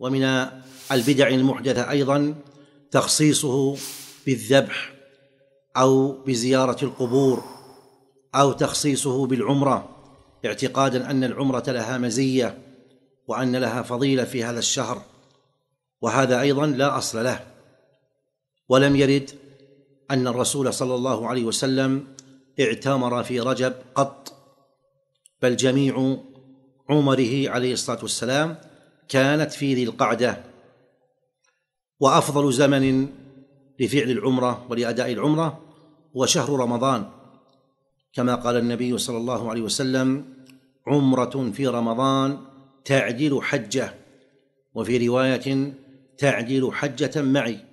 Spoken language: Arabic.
ومن البدع المحدثة أيضا تخصيصه بالذبح أو بزيارة القبور أو تخصيصه بالعمرة اعتقادا أن العمرة لها مزية وأن لها فضيلة في هذا الشهر وهذا أيضا لا أصل له ولم يرد أن الرسول صلى الله عليه وسلم اعتمر في رجب قط بل جميع عمره عليه الصلاة والسلام كانت في ذي القعدة وأفضل زمن لفعل العمرة ولأداء العمرة هو شهر رمضان كما قال النبي صلى الله عليه وسلم عمرة في رمضان تعدل حجة وفي رواية تعدل حجة معي